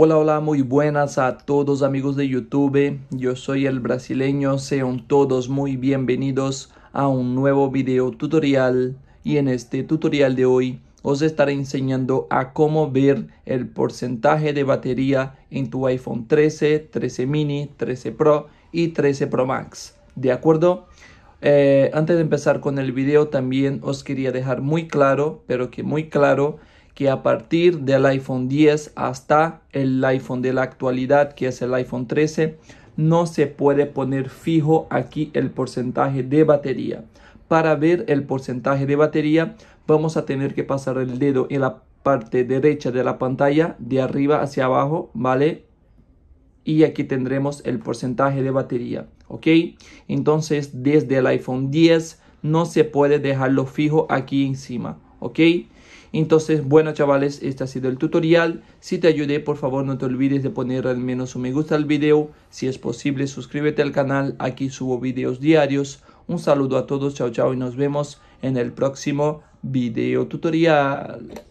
Hola, hola, muy buenas a todos amigos de YouTube. Yo soy el brasileño, sean todos muy bienvenidos a un nuevo video tutorial y en este tutorial de hoy os estaré enseñando a cómo ver el porcentaje de batería en tu iPhone 13, 13 mini, 13 Pro y 13 Pro Max. ¿De acuerdo? Eh, antes de empezar con el video también os quería dejar muy claro, pero que muy claro, que a partir del iPhone 10 hasta el iPhone de la actualidad, que es el iPhone 13, no se puede poner fijo aquí el porcentaje de batería. Para ver el porcentaje de batería, vamos a tener que pasar el dedo en la parte derecha de la pantalla, de arriba hacia abajo, ¿vale? Y aquí tendremos el porcentaje de batería, ¿ok? Entonces, desde el iPhone 10 no se puede dejarlo fijo aquí encima, ¿ok? Entonces, bueno chavales, este ha sido el tutorial. Si te ayudé, por favor no te olvides de poner al menos un me gusta al video. Si es posible, suscríbete al canal. Aquí subo videos diarios. Un saludo a todos, chao chao y nos vemos en el próximo video tutorial.